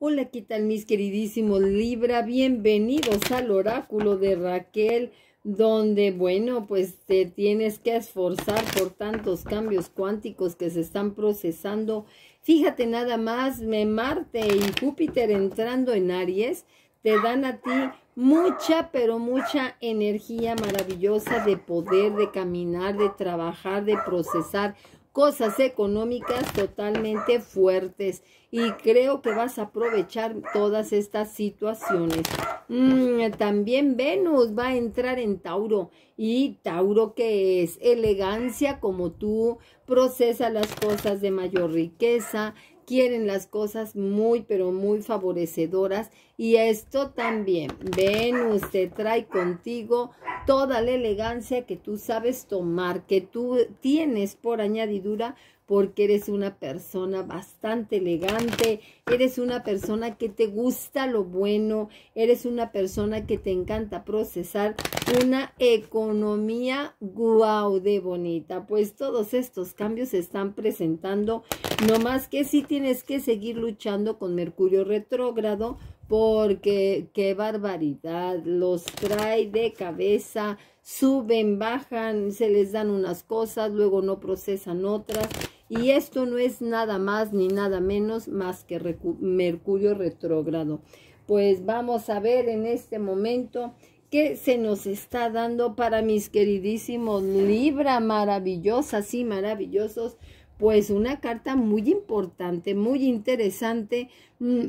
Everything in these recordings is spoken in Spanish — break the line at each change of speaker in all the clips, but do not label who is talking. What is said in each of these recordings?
Hola, ¿qué tal mis queridísimos Libra? Bienvenidos al oráculo de Raquel, donde, bueno, pues te tienes que esforzar por tantos cambios cuánticos que se están procesando. Fíjate nada más, Marte y Júpiter entrando en Aries te dan a ti mucha, pero mucha energía maravillosa de poder, de caminar, de trabajar, de procesar cosas económicas totalmente fuertes y creo que vas a aprovechar todas estas situaciones. Mm, también Venus va a entrar en Tauro y Tauro que es elegancia como tú, procesa las cosas de mayor riqueza, quieren las cosas muy, pero muy favorecedoras. Y esto también, Venus te trae contigo toda la elegancia que tú sabes tomar, que tú tienes por añadidura porque eres una persona bastante elegante, eres una persona que te gusta lo bueno, eres una persona que te encanta procesar una economía guau de bonita. Pues todos estos cambios se están presentando, no más que si tienes que seguir luchando con Mercurio retrógrado, porque qué barbaridad, los trae de cabeza, suben, bajan, se les dan unas cosas, luego no procesan otras. Y esto no es nada más ni nada menos más que Mercurio retrógrado. Pues vamos a ver en este momento qué se nos está dando para mis queridísimos Libra maravillosas y maravillosos. Pues una carta muy importante, muy interesante, mm,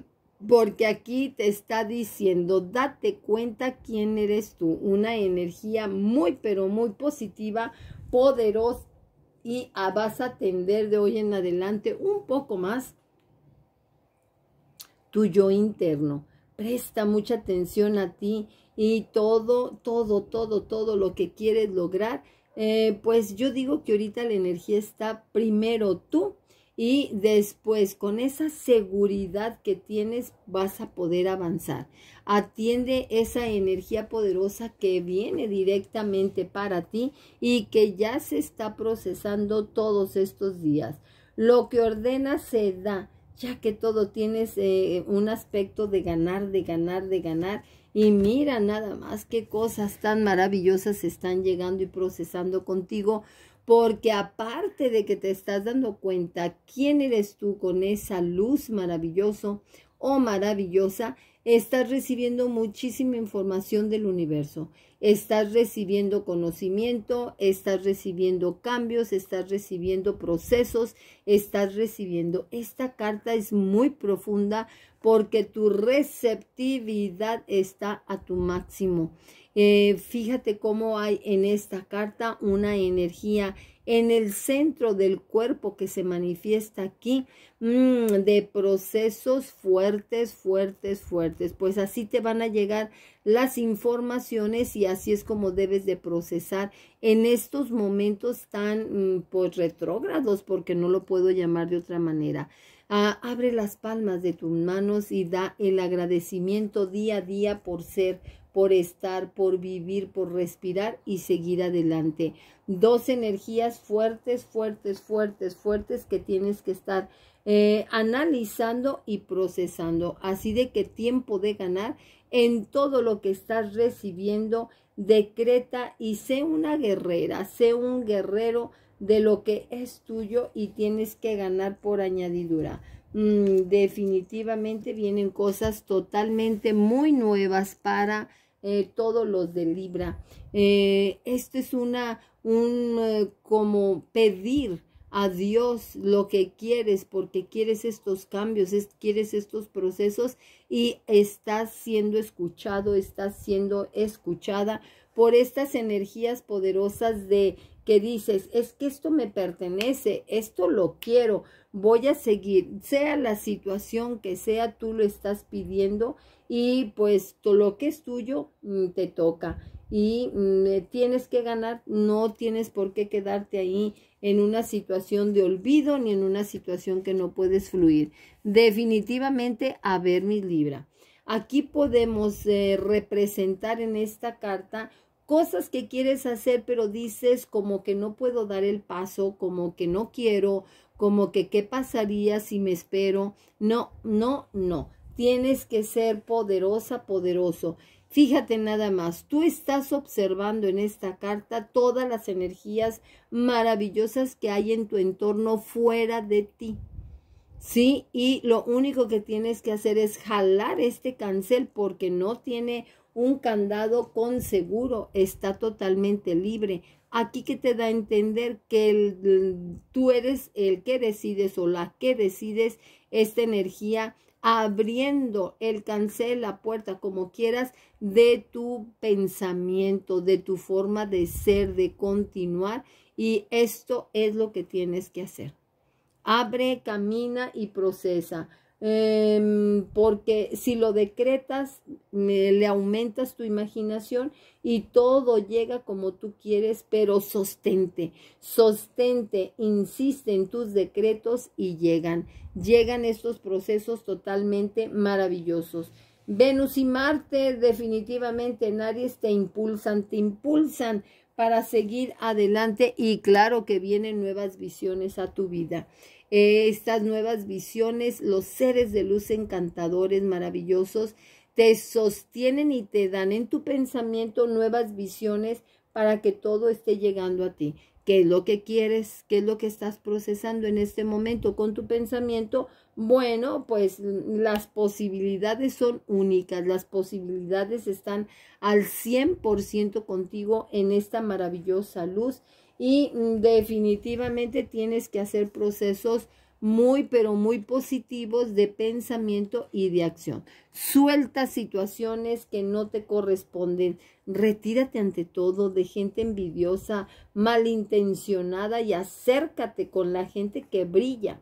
porque aquí te está diciendo, date cuenta quién eres tú. Una energía muy, pero muy positiva, poderosa y vas a atender de hoy en adelante un poco más tu yo interno. Presta mucha atención a ti y todo, todo, todo, todo lo que quieres lograr. Eh, pues yo digo que ahorita la energía está primero tú y después con esa seguridad que tienes vas a poder avanzar. Atiende esa energía poderosa que viene directamente para ti y que ya se está procesando todos estos días. Lo que ordena se da, ya que todo tienes eh, un aspecto de ganar, de ganar, de ganar. Y mira nada más qué cosas tan maravillosas están llegando y procesando contigo porque aparte de que te estás dando cuenta quién eres tú con esa luz maravilloso o maravillosa, estás recibiendo muchísima información del universo estás recibiendo conocimiento, estás recibiendo cambios, estás recibiendo procesos, estás recibiendo. Esta carta es muy profunda porque tu receptividad está a tu máximo. Eh, fíjate cómo hay en esta carta una energía en el centro del cuerpo que se manifiesta aquí mm, de procesos fuertes, fuertes, fuertes. Pues así te van a llegar las informaciones y así es como debes de procesar en estos momentos tan mm, pues retrógrados porque no lo puedo llamar de otra manera. Ah, abre las palmas de tus manos y da el agradecimiento día a día por ser, por estar, por vivir, por respirar y seguir adelante. Dos energías fuertes, fuertes, fuertes, fuertes que tienes que estar eh, analizando y procesando. Así de que tiempo de ganar en todo lo que estás recibiendo, decreta y sé una guerrera, sé un guerrero de lo que es tuyo y tienes que ganar por añadidura. Mm, definitivamente vienen cosas totalmente muy nuevas para eh, todos los de Libra. Eh, esto es una, un como pedir a Dios lo que quieres, porque quieres estos cambios, es, quieres estos procesos y estás siendo escuchado, estás siendo escuchada por estas energías poderosas de que dices, es que esto me pertenece, esto lo quiero, voy a seguir, sea la situación que sea, tú lo estás pidiendo y pues lo que es tuyo mm, te toca y tienes que ganar, no tienes por qué quedarte ahí en una situación de olvido ni en una situación que no puedes fluir. Definitivamente, a ver mi Libra. Aquí podemos eh, representar en esta carta cosas que quieres hacer, pero dices como que no puedo dar el paso, como que no quiero, como que qué pasaría si me espero. No, no, no. Tienes que ser poderosa, poderoso. Fíjate nada más, tú estás observando en esta carta todas las energías maravillosas que hay en tu entorno fuera de ti. ¿Sí? Y lo único que tienes que hacer es jalar este cancel porque no tiene un candado con seguro, está totalmente libre. Aquí que te da a entender que tú eres el que decides o la que decides esta energía abriendo el cancel, la puerta, como quieras, de tu pensamiento, de tu forma de ser, de continuar. Y esto es lo que tienes que hacer. Abre, camina y procesa. Em, porque si lo decretas, le aumentas tu imaginación y todo llega como tú quieres, pero sostente, sostente, insiste en tus decretos y llegan, llegan estos procesos totalmente maravillosos. Venus y Marte definitivamente en Aries te impulsan, te impulsan para seguir adelante y claro que vienen nuevas visiones a tu vida. Eh, estas nuevas visiones, los seres de luz encantadores, maravillosos, te sostienen y te dan en tu pensamiento nuevas visiones para que todo esté llegando a ti. ¿Qué es lo que quieres? ¿Qué es lo que estás procesando en este momento con tu pensamiento? Bueno, pues mm, las posibilidades son únicas, las posibilidades están al 100% contigo en esta maravillosa luz y mm, definitivamente tienes que hacer procesos muy, pero muy positivos de pensamiento y de acción. Suelta situaciones que no te corresponden. Retírate ante todo de gente envidiosa, malintencionada y acércate con la gente que brilla,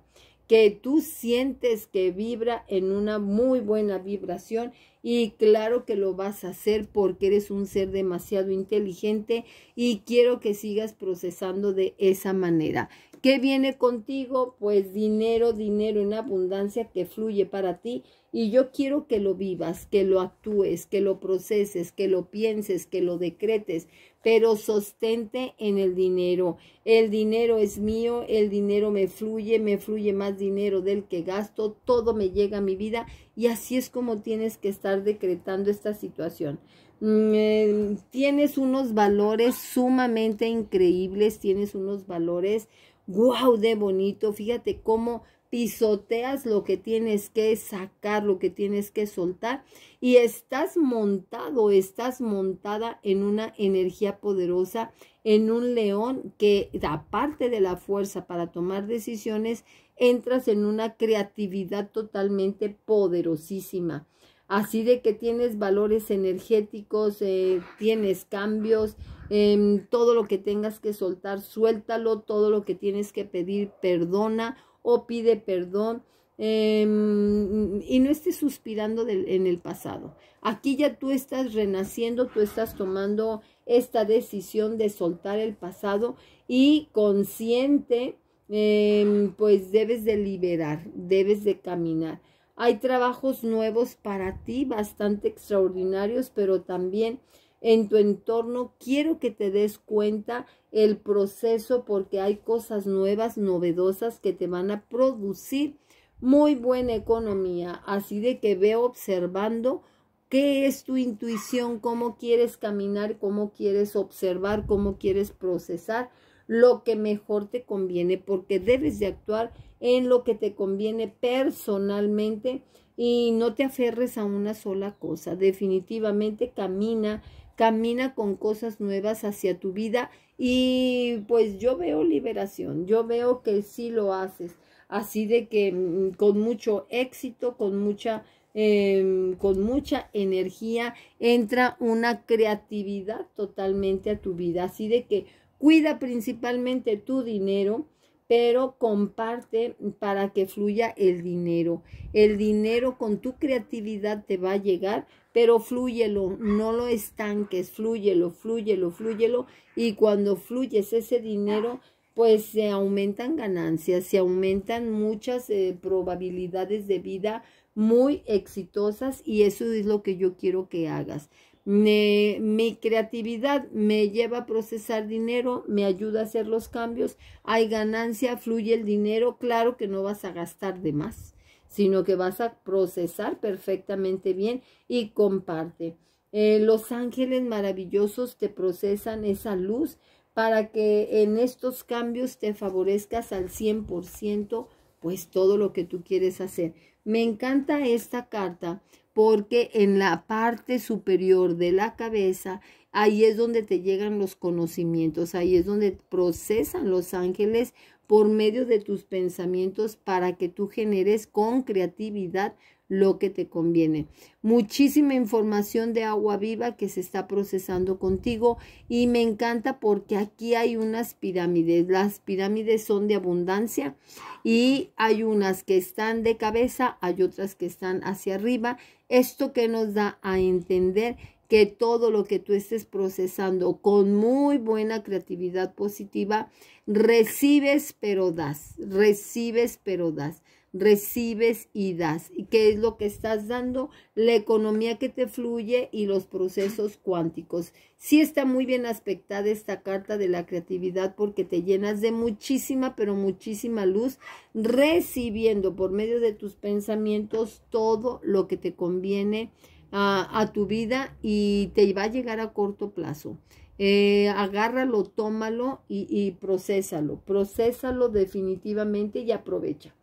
que tú sientes que vibra en una muy buena vibración y claro que lo vas a hacer porque eres un ser demasiado inteligente y quiero que sigas procesando de esa manera. ¿Qué viene contigo? Pues dinero, dinero en abundancia que fluye para ti. Y yo quiero que lo vivas, que lo actúes, que lo proceses, que lo pienses, que lo decretes, pero sostente en el dinero. El dinero es mío, el dinero me fluye, me fluye más dinero del que gasto, todo me llega a mi vida y así es como tienes que estar decretando esta situación. Mm, eh, tienes unos valores sumamente increíbles, tienes unos valores wow, de bonito, fíjate cómo pisoteas lo que tienes que sacar, lo que tienes que soltar y estás montado, estás montada en una energía poderosa, en un león que aparte de la fuerza para tomar decisiones, entras en una creatividad totalmente poderosísima. Así de que tienes valores energéticos, eh, tienes cambios, em, todo lo que tengas que soltar, suéltalo, todo lo que tienes que pedir, perdona o pide perdón. Em, y no estés suspirando en el pasado. Aquí ya tú estás renaciendo, tú estás tomando esta decisión de soltar el pasado y consciente, em, pues debes de liberar, debes de caminar. Hay trabajos nuevos para ti, bastante extraordinarios, pero también en tu entorno. Quiero que te des cuenta el proceso porque hay cosas nuevas, novedosas que te van a producir muy buena economía. Así de que veo observando qué es tu intuición, cómo quieres caminar, cómo quieres observar, cómo quieres procesar lo que mejor te conviene porque debes de actuar en lo que te conviene personalmente y no te aferres a una sola cosa. Definitivamente camina, camina con cosas nuevas hacia tu vida y pues yo veo liberación, yo veo que sí lo haces. Así de que mm, con mucho éxito, con mucha em, con mucha energía, entra una creatividad totalmente a tu vida. Así de que cuida principalmente tu dinero, pero comparte para que fluya el dinero. El dinero con tu creatividad te va a llegar, pero fluyelo, no lo estanques, fluyelo, fluyelo, fluyelo, Y cuando fluyes ese dinero, pues se aumentan ganancias, se aumentan muchas eh, probabilidades de vida muy exitosas y eso es lo que yo quiero que hagas mi creatividad me lleva a procesar dinero, me ayuda a hacer los cambios, hay ganancia, fluye el dinero, claro que no vas a gastar de más, sino que vas a procesar perfectamente bien y comparte. Eh, los ángeles maravillosos te procesan esa luz para que en estos cambios te favorezcas al 100%, pues todo lo que tú quieres hacer. Me encanta esta carta porque en la parte superior de la cabeza, ahí es donde te llegan los conocimientos, ahí es donde procesan los ángeles por medio de tus pensamientos para que tú generes con creatividad lo que te conviene. Muchísima información de agua viva que se está procesando contigo y me encanta porque aquí hay unas pirámides. Las pirámides son de abundancia y hay unas que están de cabeza, hay otras que están hacia arriba. Esto que nos da a entender que todo lo que tú estés procesando con muy buena creatividad positiva, recibes pero das, recibes pero das recibes y das. ¿Y qué es lo que estás dando? La economía que te fluye y los procesos cuánticos. Sí está muy bien aspectada esta carta de la creatividad porque te llenas de muchísima, pero muchísima luz, recibiendo por medio de tus pensamientos todo lo que te conviene ah, a, tu vida y te va a llegar a corto plazo. Eh, agárralo, tómalo y, y procésalo. Procésalo definitivamente y aprovecha.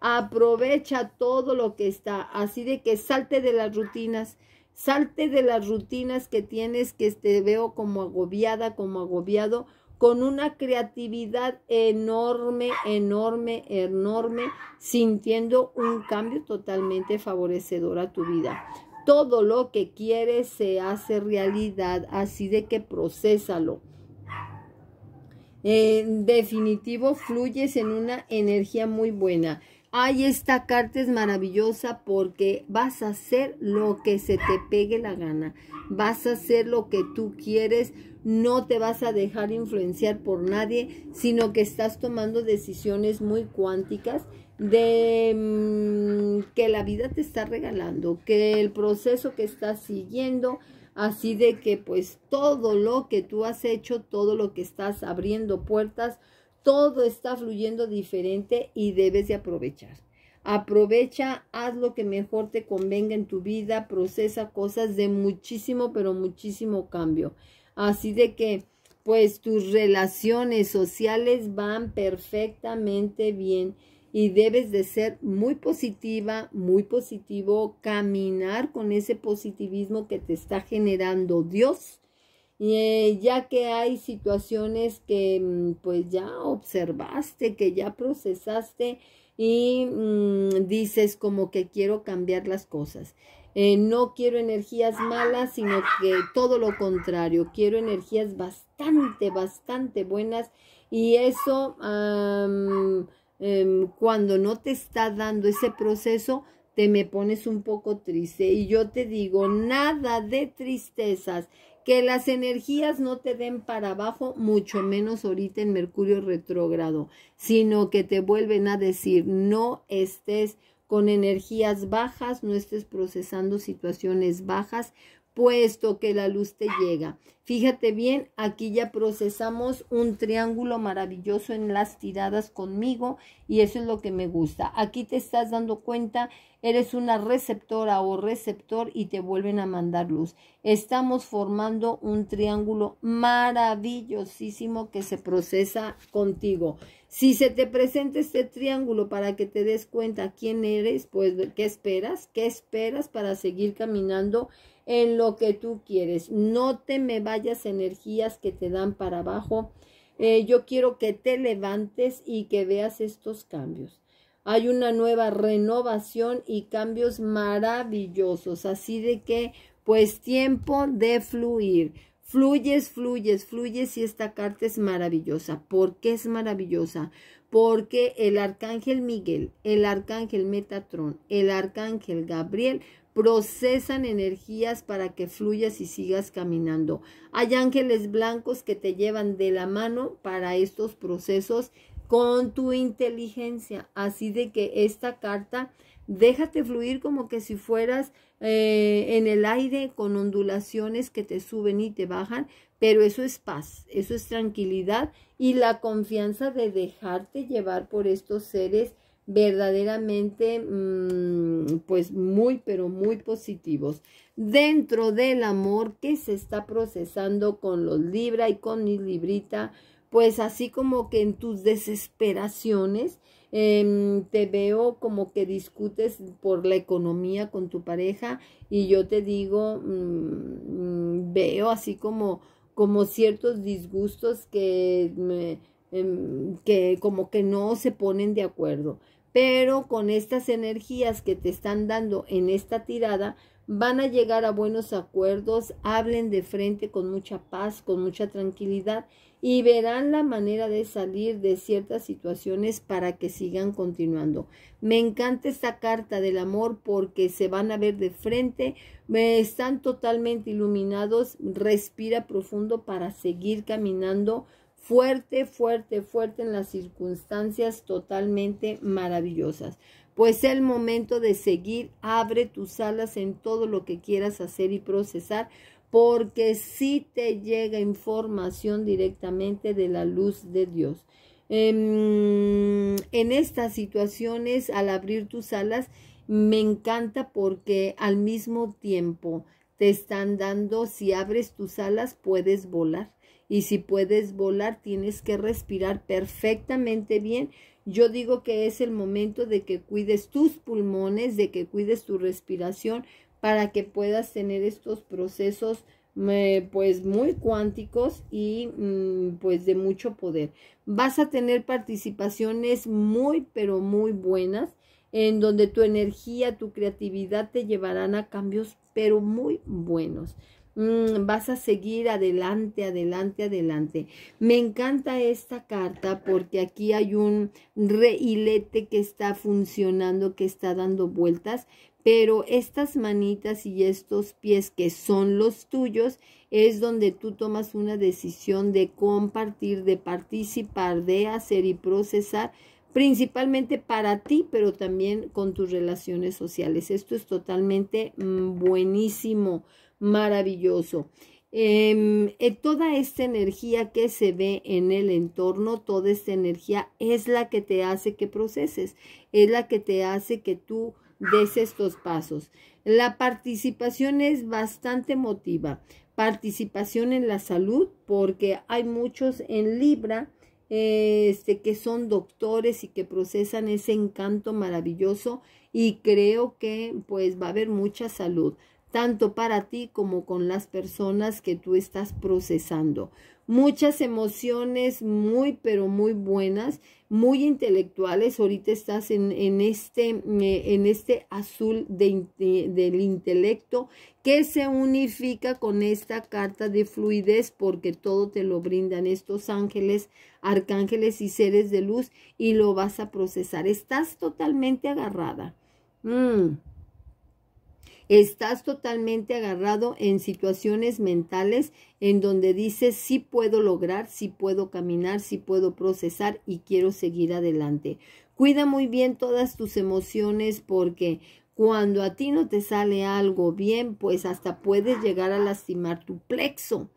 Aprovecha todo lo que está. Así de que salte de las rutinas. Salte de las rutinas que tienes que te veo como agobiada, como agobiado, con una creatividad enorme, enorme, enorme, sintiendo un cambio totalmente favorecedor a tu vida. Todo lo que quieres se hace realidad, así de que procésalo. En definitivo, fluyes en una energía muy buena. Ay, esta carta es maravillosa porque vas a hacer lo que se te pegue la gana. Vas a hacer lo que tú quieres. No te vas a dejar influenciar por nadie, sino que estás tomando decisiones muy cuánticas de mm, que la vida te está regalando, que el proceso que estás siguiendo, así de que pues todo lo que tú has hecho, todo lo que estás abriendo puertas, todo está fluyendo diferente y debes de aprovechar. Aprovecha, haz lo que mejor te convenga en tu vida, procesa cosas de muchísimo, pero muchísimo cambio. Así de que, pues tus relaciones sociales van perfectamente bien y debes de ser muy positiva, muy positivo, caminar con ese positivismo que te está generando Dios y eh, ya que hay situaciones que mm, pues ya observaste, que ya procesaste y mm, dices como que quiero cambiar las cosas. Eh, no quiero energías malas, sino que todo lo contrario, quiero energías bastante, bastante buenas y eso em, cuando no te está dando ese proceso, te me pones un poco triste y yo te digo, nada de tristezas, que las energías no te den para abajo, mucho menos ahorita en Mercurio retrógrado, sino que te vuelven a decir, no estés con energías bajas, no estés procesando situaciones bajas, puesto que la luz te llega. Fíjate bien, aquí ya procesamos un triángulo maravilloso en las tiradas conmigo y eso es lo que me gusta. Aquí te estás dando cuenta, eres una receptora o receptor y te vuelven a mandar luz. Estamos formando un triángulo maravillosísimo que se procesa contigo. Si se te presenta este triángulo para que te des cuenta quién eres, pues qué esperas, qué esperas para seguir caminando en lo que tú quieres. No te me vayas energías que te dan para abajo. Eh, yo quiero que te levantes y que veas estos cambios. Hay una nueva renovación y cambios maravillosos. Así de que, pues, tiempo de fluir. Fluyes, fluyes, fluyes y esta carta es maravillosa. ¿Por qué es maravillosa? Porque el arcángel Miguel, el arcángel Metatrón, el arcángel Gabriel procesan energías para que fluyas y sigas caminando. Hay ángeles blancos que te llevan de la mano para estos procesos con tu inteligencia. Así de que esta carta, déjate fluir como que si fueras eh, en el aire con ondulaciones que te suben y te bajan, pero eso es paz, eso es tranquilidad y la confianza de dejarte llevar por estos seres verdaderamente mm, pues muy pero muy positivos dentro del amor que se está procesando con los libra y con mi librita pues así como que en tus desesperaciones em, te veo como que discutes por la economía con tu pareja y yo te digo mm, mm, veo así como como ciertos disgustos que em, que como que no se ponen de acuerdo pero con estas energías que te están dando en esta tirada, van a llegar a buenos acuerdos, hablen de frente con mucha paz, con mucha tranquilidad y verán la manera de salir de ciertas situaciones para que sigan continuando. Me encanta esta carta del amor porque se van a ver de frente, están totalmente iluminados, respira profundo para seguir caminando fuerte, fuerte, fuerte en las circunstancias totalmente maravillosas. Pues el momento de seguir, abre tus alas en todo lo que quieras hacer y procesar, porque si sí te llega información directamente de la luz de Dios. Em, en estas situaciones, al abrir tus alas, me encanta porque al mismo tiempo te están dando, si abres tus alas, puedes volar y si puedes volar, tienes que respirar perfectamente bien. Yo digo que es el momento de que cuides tus pulmones, de que cuides tu respiración para que puedas tener estos procesos eh, pues muy cuánticos y mm, pues de mucho poder. Vas a tener participaciones muy pero muy buenas en donde tu energía, tu creatividad te llevarán a cambios pero muy buenos. Mm, vas a seguir adelante, adelante, adelante. Me encanta esta carta porque aquí hay un reilete que está funcionando, que está dando vueltas, pero estas manitas y estos pies que son los tuyos es donde tú tomas una decisión de compartir, de participar, de hacer y procesar principalmente para ti, pero también con tus relaciones sociales. Esto es totalmente mm, buenísimo maravilloso. Em, eh, toda esta energía que se ve en el entorno, toda esta energía es la que te hace que proceses, es la que te hace que tú des estos pasos. La participación es bastante emotiva. Participación en la salud, porque hay muchos en Libra este, que son doctores y que procesan ese encanto maravilloso y creo que pues va a haber mucha salud tanto para ti como con las personas que tú estás procesando. Muchas emociones muy, pero muy buenas, muy intelectuales. Ahorita estás en, en este, eh, en este azul del intelecto que se unifica con esta carta de fluidez porque todo te lo brindan estos ángeles, arcángeles y seres de luz y lo vas a procesar. Estás totalmente agarrada. Mm. Estás totalmente agarrado en situaciones mentales en donde dices, sí puedo lograr, sí puedo caminar, sí puedo procesar y quiero seguir adelante. Cuida muy bien todas tus emociones porque cuando a ti no te sale algo bien, pues hasta puedes llegar a lastimar tu plexo.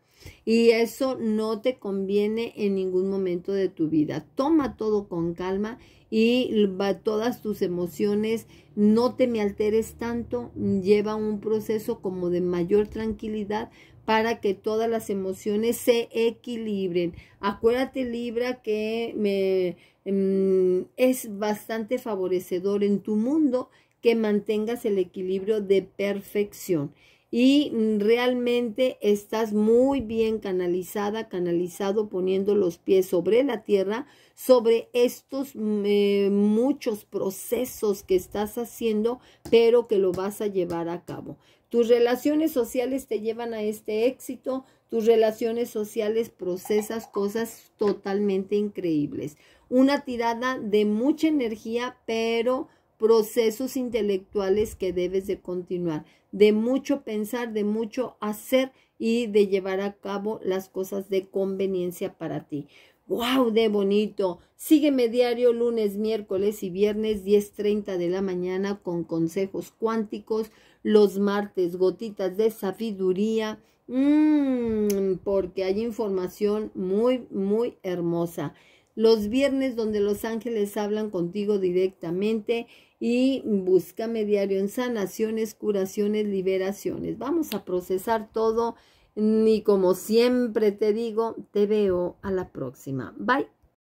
Y eso no te conviene en ningún momento de tu vida. Toma todo con calma y todas tus emociones, no te me alteres tanto, lleva un proceso como de mayor tranquilidad para que todas las emociones se equilibren. Acuérdate Libra que me, em, es bastante favorecedor en tu mundo que mantengas el equilibrio de perfección y mm, realmente estás muy bien canalizada, canalizado poniendo los pies sobre la tierra sobre estos eh, muchos procesos que estás haciendo, pero que lo vas a llevar a cabo. Tus relaciones sociales te llevan a este éxito, tus relaciones sociales procesas cosas totalmente increíbles. Una tirada de mucha energía, pero procesos intelectuales que debes de continuar, de mucho pensar, de mucho hacer y de llevar a cabo las cosas de conveniencia para ti. ¡Wow! ¡De bonito! Sígueme diario lunes, miércoles y viernes 10.30 de la mañana con consejos cuánticos. Los martes, gotitas de sabiduría. Mm, porque hay información muy, muy hermosa. Los viernes donde los ángeles hablan contigo directamente y búscame diario en sanaciones, curaciones, liberaciones. Vamos a procesar todo ni como siempre te digo, te veo a la próxima. Bye.